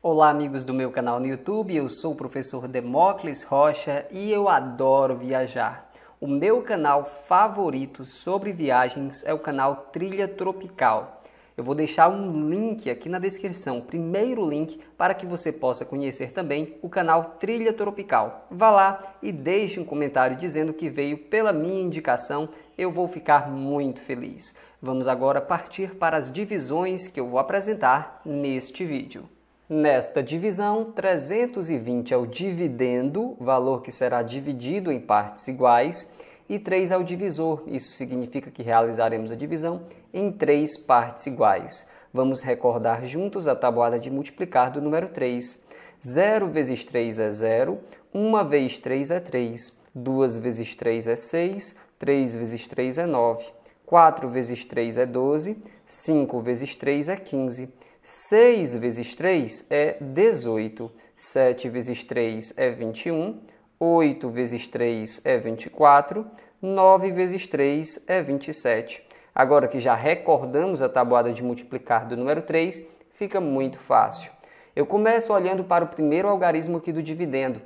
Olá, amigos do meu canal no YouTube, eu sou o professor Demócles Rocha e eu adoro viajar. O meu canal favorito sobre viagens é o canal Trilha Tropical. Eu vou deixar um link aqui na descrição, primeiro link, para que você possa conhecer também o canal Trilha Tropical. Vá lá e deixe um comentário dizendo que veio pela minha indicação, eu vou ficar muito feliz. Vamos agora partir para as divisões que eu vou apresentar neste vídeo. Nesta divisão, 320 é o dividendo, valor que será dividido em partes iguais, e 3 é o divisor. Isso significa que realizaremos a divisão em três partes iguais. Vamos recordar juntos a tabuada de multiplicar do número 3. 0 vezes 3 é 0, 1 vez 3 é 3, 2 vezes 3 é 6, 3 vezes 3 é 9, 4 vezes 3 é 12, 5 vezes 3 é 15. 6 vezes 3 é 18, 7 vezes 3 é 21, 8 vezes 3 é 24, 9 vezes 3 é 27. Agora que já recordamos a tabuada de multiplicar do número 3, fica muito fácil. Eu começo olhando para o primeiro algarismo aqui do dividendo.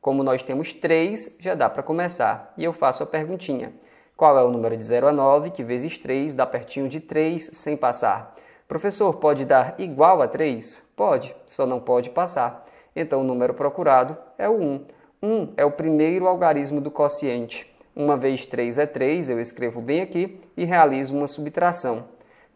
Como nós temos 3, já dá para começar. E eu faço a perguntinha. Qual é o número de 0 a 9, que vezes 3 dá pertinho de 3 sem passar? Professor, pode dar igual a 3? Pode, só não pode passar. Então o número procurado é o 1. 1 é o primeiro algarismo do quociente. Uma vez 3 é 3, eu escrevo bem aqui e realizo uma subtração.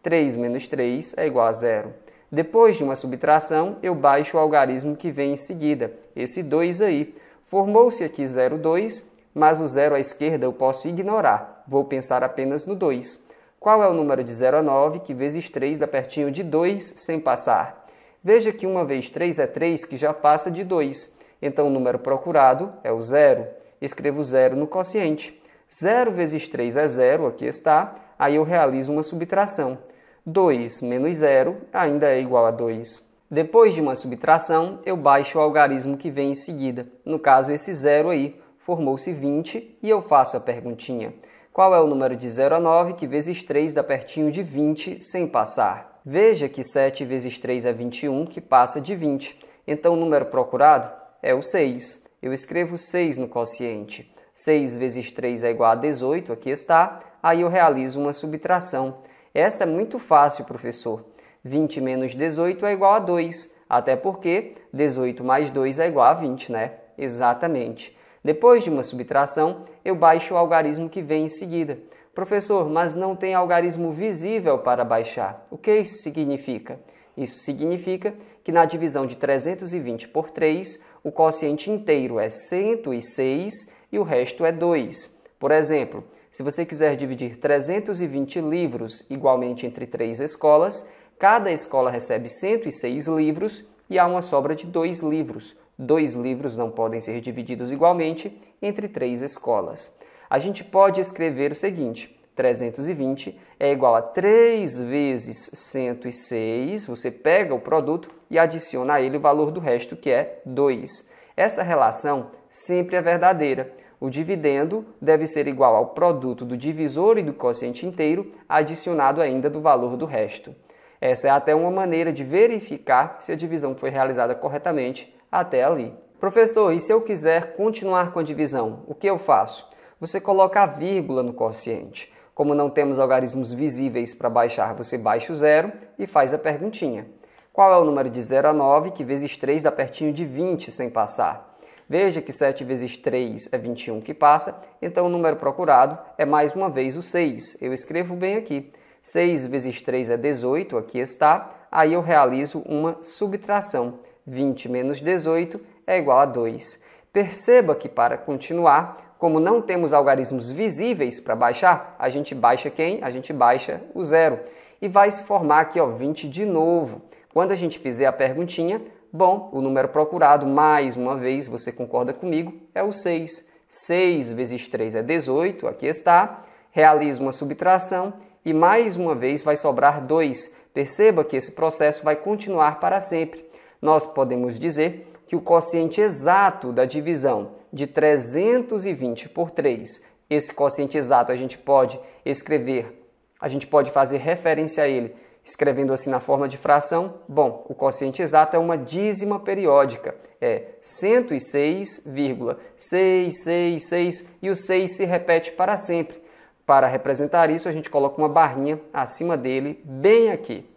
3 menos 3 é igual a zero. Depois de uma subtração, eu baixo o algarismo que vem em seguida, esse 2 aí. Formou-se aqui 0,2, mas o zero à esquerda eu posso ignorar. Vou pensar apenas no 2. Qual é o número de 0 a 9, que vezes 3 dá pertinho de 2 sem passar? Veja que 1 vezes 3 é 3, que já passa de 2. Então o número procurado é o zero. Escrevo zero no quociente. 0 vezes 3 é 0, aqui está. Aí eu realizo uma subtração. 2 menos 0 ainda é igual a 2. Depois de uma subtração, eu baixo o algarismo que vem em seguida. No caso, esse zero aí formou-se 20 e eu faço a perguntinha. Qual é o número de 0 a 9 que vezes 3 dá pertinho de 20 sem passar? Veja que 7 vezes 3 é 21, que passa de 20. Então o número procurado é o 6. Eu escrevo 6 no quociente. 6 vezes 3 é igual a 18, aqui está. Aí eu realizo uma subtração. Essa é muito fácil, professor. 20 menos 18 é igual a 2, até porque 18 mais 2 é igual a 20, né? Exatamente. Depois de uma subtração, eu baixo o algarismo que vem em seguida. Professor, mas não tem algarismo visível para baixar. O que isso significa? Isso significa que na divisão de 320 por 3, o quociente inteiro é 106 e o resto é 2. Por exemplo, se você quiser dividir 320 livros igualmente entre três escolas, cada escola recebe 106 livros e há uma sobra de 2 livros, Dois livros não podem ser divididos igualmente entre três escolas. A gente pode escrever o seguinte: 320 é igual a 3 vezes 106. Você pega o produto e adiciona a ele o valor do resto, que é 2. Essa relação sempre é verdadeira. O dividendo deve ser igual ao produto do divisor e do quociente inteiro, adicionado ainda do valor do resto. Essa é até uma maneira de verificar se a divisão foi realizada corretamente até ali. Professor, e se eu quiser continuar com a divisão, o que eu faço? Você coloca a vírgula no quociente. Como não temos algarismos visíveis para baixar, você baixa o zero e faz a perguntinha. Qual é o número de 0 a 9 que vezes 3 dá pertinho de 20 sem passar? Veja que 7 vezes 3 é 21 que passa, então o número procurado é mais uma vez o 6. Eu escrevo bem aqui. 6 vezes 3 é 18, aqui está. Aí eu realizo uma subtração. 20 menos 18 é igual a 2. Perceba que para continuar, como não temos algarismos visíveis para baixar, a gente baixa quem? A gente baixa o zero. E vai se formar aqui ó, 20 de novo. Quando a gente fizer a perguntinha, bom, o número procurado, mais uma vez, você concorda comigo, é o 6. 6 vezes 3 é 18, aqui está. Realiza uma subtração e mais uma vez vai sobrar 2. Perceba que esse processo vai continuar para sempre. Nós podemos dizer que o quociente exato da divisão de 320 por 3, esse quociente exato a gente pode escrever, a gente pode fazer referência a ele escrevendo assim na forma de fração, bom, o quociente exato é uma dízima periódica, é 106,666 e o 6 se repete para sempre. Para representar isso, a gente coloca uma barrinha acima dele, bem aqui.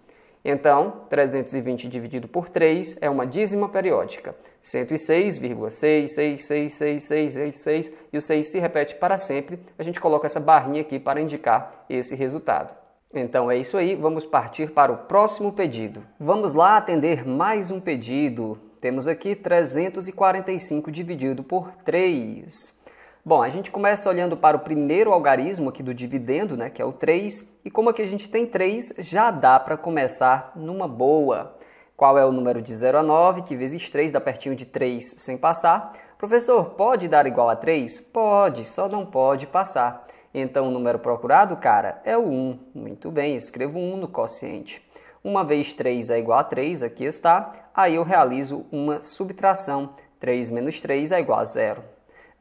Então, 320 dividido por 3 é uma dízima periódica. 106,666666 e o 6 se repete para sempre. A gente coloca essa barrinha aqui para indicar esse resultado. Então é isso aí, vamos partir para o próximo pedido. Vamos lá atender mais um pedido. Temos aqui 345 dividido por 3. Bom, a gente começa olhando para o primeiro algarismo aqui do dividendo, né, que é o 3, e como aqui a gente tem 3, já dá para começar numa boa. Qual é o número de 0 a 9, que vezes 3 dá pertinho de 3 sem passar? Professor, pode dar igual a 3? Pode, só não pode passar. Então o número procurado, cara, é o 1. Muito bem, escrevo 1 no quociente. Uma vez 3 é igual a 3, aqui está, aí eu realizo uma subtração. 3 menos 3 é igual a 0.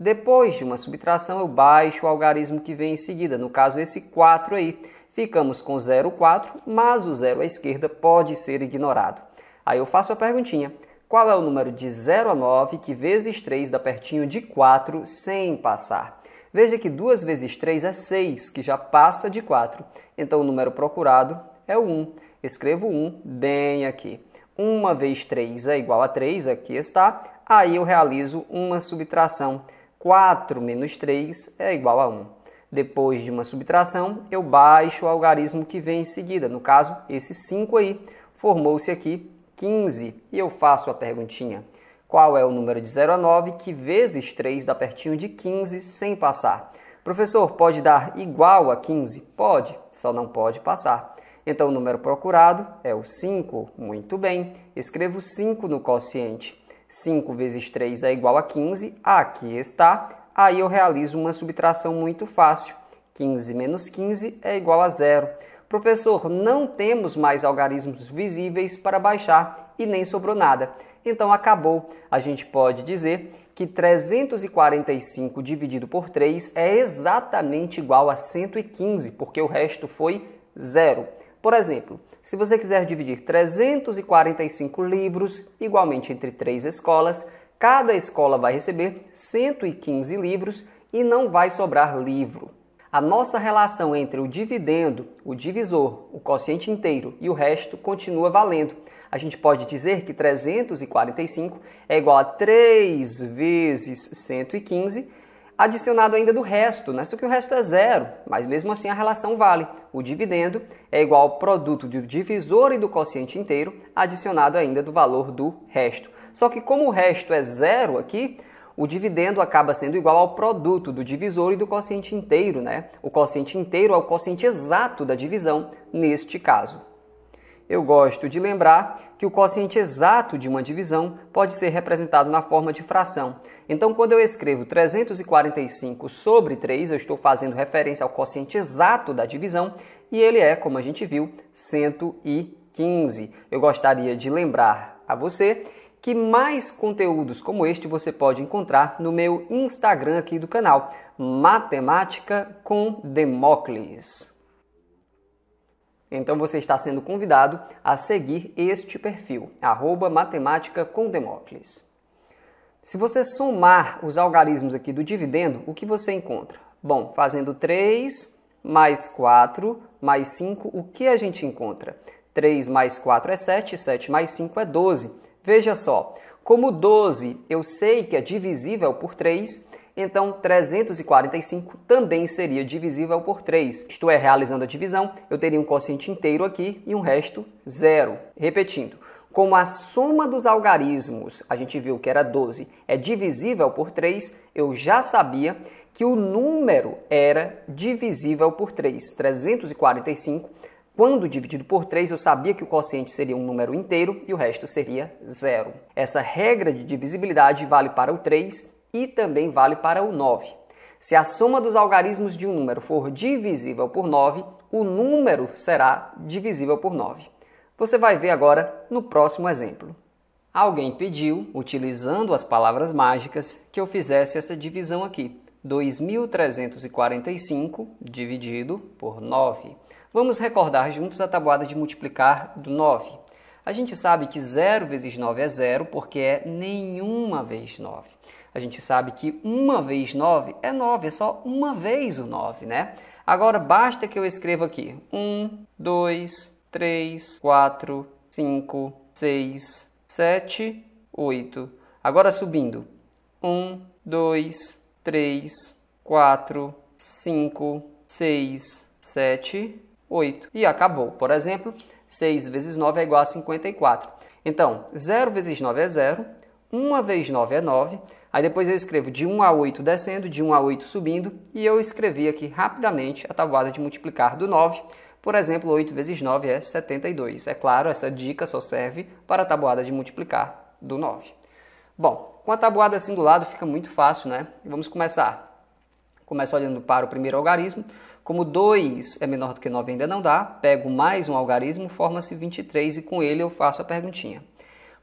Depois de uma subtração, eu baixo o algarismo que vem em seguida, no caso esse 4 aí. Ficamos com 0,4, mas o zero à esquerda pode ser ignorado. Aí eu faço a perguntinha: qual é o número de 0 a 9 que vezes 3 dá pertinho de 4 sem passar? Veja que 2 vezes 3 é 6, que já passa de 4. Então o número procurado é o 1. Escrevo 1 bem aqui. 1 vezes 3 é igual a 3, aqui está. Aí eu realizo uma subtração. 4 menos 3 é igual a 1. Depois de uma subtração, eu baixo o algarismo que vem em seguida. No caso, esse 5 aí. Formou-se aqui 15. E eu faço a perguntinha. Qual é o número de 0 a 9 que vezes 3 dá pertinho de 15 sem passar? Professor, pode dar igual a 15? Pode, só não pode passar. Então, o número procurado é o 5. Muito bem. Escrevo 5 no quociente. 5 vezes 3 é igual a 15, aqui está. Aí eu realizo uma subtração muito fácil. 15 menos 15 é igual a zero. Professor, não temos mais algarismos visíveis para baixar e nem sobrou nada. Então acabou. A gente pode dizer que 345 dividido por 3 é exatamente igual a 115, porque o resto foi zero. Por exemplo, se você quiser dividir 345 livros igualmente entre três escolas, cada escola vai receber 115 livros e não vai sobrar livro. A nossa relação entre o dividendo, o divisor, o quociente inteiro e o resto continua valendo. A gente pode dizer que 345 é igual a 3 vezes 115 adicionado ainda do resto, né? só que o resto é zero, mas mesmo assim a relação vale. O dividendo é igual ao produto do divisor e do quociente inteiro, adicionado ainda do valor do resto. Só que como o resto é zero aqui, o dividendo acaba sendo igual ao produto do divisor e do quociente inteiro, né? O quociente inteiro é o quociente exato da divisão neste caso. Eu gosto de lembrar que o quociente exato de uma divisão pode ser representado na forma de fração. Então, quando eu escrevo 345 sobre 3, eu estou fazendo referência ao quociente exato da divisão e ele é, como a gente viu, 115. Eu gostaria de lembrar a você que mais conteúdos como este você pode encontrar no meu Instagram aqui do canal, Matemática com Demócles. Então você está sendo convidado a seguir este perfil, arroba matemática com Demócles. Se você somar os algarismos aqui do dividendo, o que você encontra? Bom, fazendo 3 mais 4 mais 5, o que a gente encontra? 3 mais 4 é 7, 7 mais 5 é 12. Veja só, como 12 eu sei que é divisível por 3, então 345 também seria divisível por 3. Isto é, realizando a divisão, eu teria um quociente inteiro aqui e um resto zero. Repetindo, como a soma dos algarismos, a gente viu que era 12, é divisível por 3, eu já sabia que o número era divisível por 3. 345, quando dividido por 3, eu sabia que o quociente seria um número inteiro e o resto seria zero. Essa regra de divisibilidade vale para o 3 e também vale para o 9. Se a soma dos algarismos de um número for divisível por 9, o número será divisível por 9. Você vai ver agora no próximo exemplo. Alguém pediu, utilizando as palavras mágicas, que eu fizesse essa divisão aqui. 2.345 dividido por 9. Vamos recordar juntos a tabuada de multiplicar do 9. A gente sabe que 0 vezes 9 é 0 porque é nenhuma vez 9. A gente sabe que uma vez 9 é 9, é só uma vez o 9, né? Agora basta que eu escreva aqui 1, 2, 3, 4, 5, 6, 7, 8. Agora subindo 1, 2, 3, 4, 5, 6, 7, 8. E acabou. Por exemplo, 6 vezes 9 é igual a 54. Então, 0 vezes 9 é 0, 1 vezes 9 é 9, Aí depois eu escrevo de 1 a 8 descendo, de 1 a 8 subindo, e eu escrevi aqui rapidamente a tabuada de multiplicar do 9. Por exemplo, 8 vezes 9 é 72. É claro, essa dica só serve para a tabuada de multiplicar do 9. Bom, com a tabuada assim do lado fica muito fácil, né? Vamos começar. Começo olhando para o primeiro algarismo. Como 2 é menor do que 9 ainda não dá, pego mais um algarismo, forma-se 23 e com ele eu faço a perguntinha.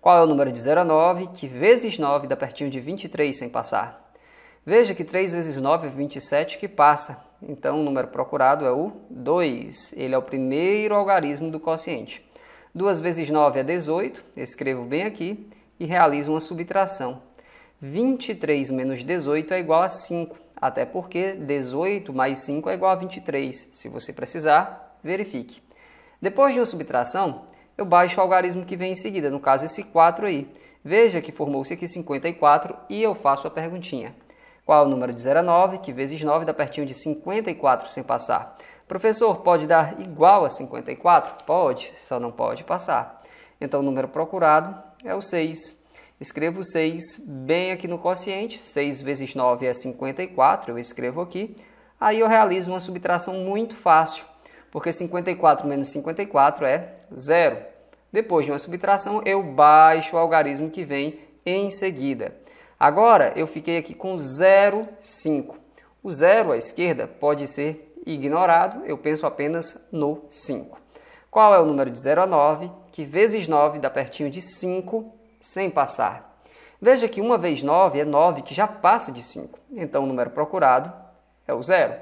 Qual é o número de 0 a 9, que vezes 9 dá pertinho de 23 sem passar? Veja que 3 vezes 9 é 27 que passa. Então, o número procurado é o 2. Ele é o primeiro algarismo do quociente. 2 vezes 9 é 18, escrevo bem aqui, e realizo uma subtração. 23 menos 18 é igual a 5, até porque 18 mais 5 é igual a 23. Se você precisar, verifique. Depois de uma subtração, eu baixo o algarismo que vem em seguida, no caso esse 4 aí. Veja que formou-se aqui 54 e eu faço a perguntinha. Qual é o número de 0 a 9, que vezes 9 dá pertinho de 54 sem passar? Professor, pode dar igual a 54? Pode, só não pode passar. Então o número procurado é o 6. Escrevo 6 bem aqui no quociente, 6 vezes 9 é 54, eu escrevo aqui. Aí eu realizo uma subtração muito fácil porque 54 menos 54 é zero. Depois de uma subtração, eu baixo o algarismo que vem em seguida. Agora, eu fiquei aqui com 0,5. O zero à esquerda pode ser ignorado, eu penso apenas no 5. Qual é o número de 0 a 9? Que vezes 9 dá pertinho de 5 sem passar. Veja que 1 vezes 9 é 9 que já passa de 5. Então, o número procurado é o zero.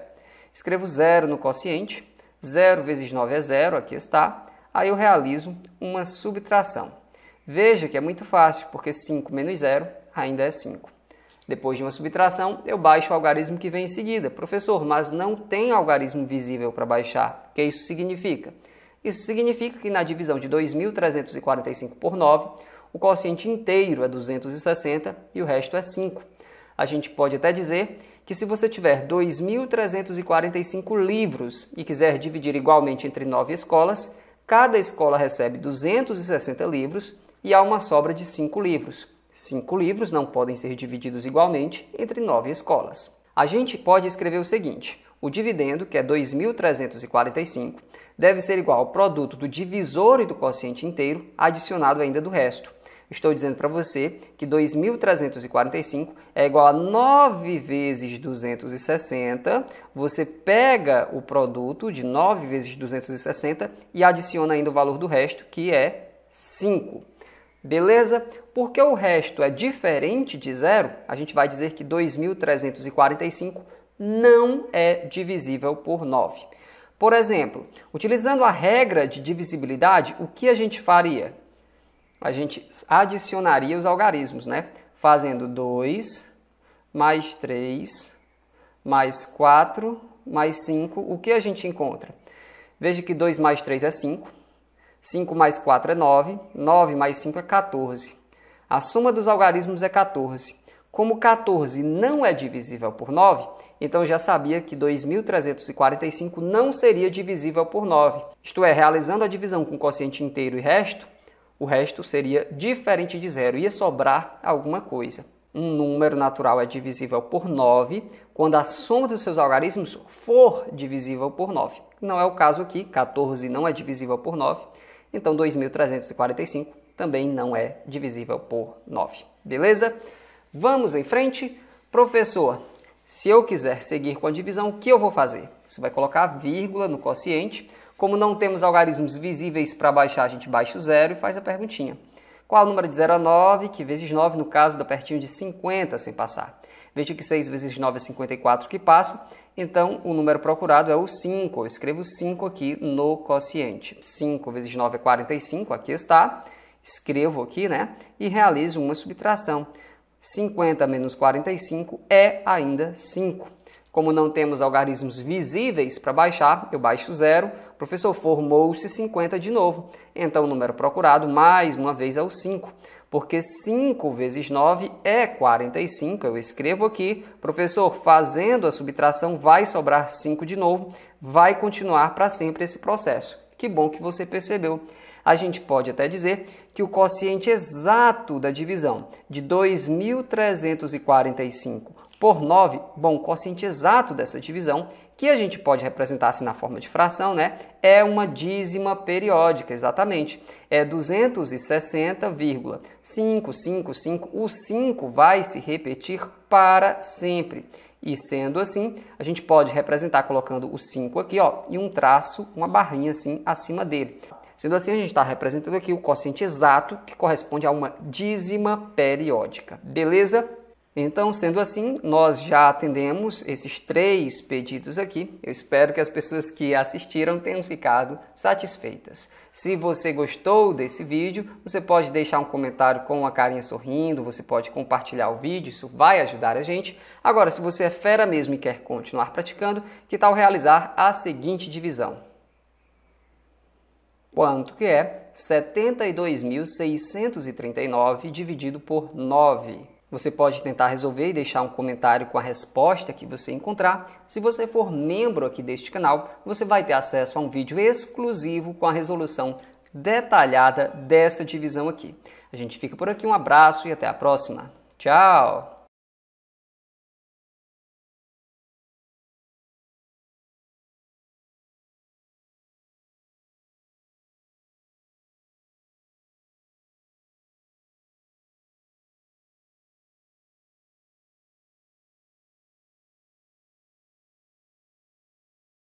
Escrevo zero no quociente 0 vezes 9 é 0, aqui está. Aí eu realizo uma subtração. Veja que é muito fácil, porque 5 menos 0 ainda é 5. Depois de uma subtração, eu baixo o algarismo que vem em seguida. Professor, mas não tem algarismo visível para baixar. O que isso significa? Isso significa que na divisão de 2.345 por 9, o quociente inteiro é 260 e o resto é 5. A gente pode até dizer que se você tiver 2.345 livros e quiser dividir igualmente entre nove escolas, cada escola recebe 260 livros e há uma sobra de cinco livros. Cinco livros não podem ser divididos igualmente entre nove escolas. A gente pode escrever o seguinte: o dividendo, que é 2.345, deve ser igual ao produto do divisor e do quociente inteiro, adicionado ainda do resto estou dizendo para você que 2.345 é igual a 9 vezes 260. Você pega o produto de 9 vezes 260 e adiciona ainda o valor do resto, que é 5. Beleza? Porque o resto é diferente de zero, a gente vai dizer que 2.345 não é divisível por 9. Por exemplo, utilizando a regra de divisibilidade, o que a gente faria? a gente adicionaria os algarismos, né? Fazendo 2 mais 3 mais 4 mais 5, o que a gente encontra? Veja que 2 mais 3 é 5, 5 mais 4 é 9, 9 mais 5 é 14. A soma dos algarismos é 14. Como 14 não é divisível por 9, então já sabia que 2.345 não seria divisível por 9. Isto é, realizando a divisão com o quociente inteiro e resto, o resto seria diferente de zero, ia sobrar alguma coisa. Um número natural é divisível por 9 quando a soma dos seus algarismos for divisível por 9. Não é o caso aqui, 14 não é divisível por 9, então 2345 também não é divisível por 9. Beleza? Vamos em frente. Professor, se eu quiser seguir com a divisão, o que eu vou fazer? Você vai colocar vírgula no quociente como não temos algarismos visíveis para baixar, a gente baixa o zero e faz a perguntinha. Qual o número de 0 a 9, que vezes 9, no caso, dá pertinho de 50 sem passar. Veja que 6 vezes 9 é 54 que passa, então o número procurado é o 5. Eu escrevo 5 aqui no quociente. 5 vezes 9 é 45, aqui está. Escrevo aqui, né? E realizo uma subtração. 50 menos 45 é ainda 5. Como não temos algarismos visíveis para baixar, eu baixo zero Professor, formou-se 50 de novo. Então, o número procurado mais uma vez é o 5, porque 5 vezes 9 é 45. Eu escrevo aqui, professor, fazendo a subtração, vai sobrar 5 de novo, vai continuar para sempre esse processo. Que bom que você percebeu. A gente pode até dizer que o quociente exato da divisão de 2345 por 9, bom, o quociente exato dessa divisão, que a gente pode representar assim na forma de fração, né, é uma dízima periódica, exatamente. É 260,555. O 5 vai se repetir para sempre. E sendo assim, a gente pode representar colocando o 5 aqui, ó, e um traço, uma barrinha assim acima dele. Sendo assim, a gente está representando aqui o quociente exato, que corresponde a uma dízima periódica. Beleza? Então, sendo assim, nós já atendemos esses três pedidos aqui. Eu espero que as pessoas que assistiram tenham ficado satisfeitas. Se você gostou desse vídeo, você pode deixar um comentário com a carinha sorrindo, você pode compartilhar o vídeo, isso vai ajudar a gente. Agora, se você é fera mesmo e quer continuar praticando, que tal realizar a seguinte divisão? Quanto que é 72.639 dividido por 9? Você pode tentar resolver e deixar um comentário com a resposta que você encontrar. Se você for membro aqui deste canal, você vai ter acesso a um vídeo exclusivo com a resolução detalhada dessa divisão aqui. A gente fica por aqui, um abraço e até a próxima. Tchau!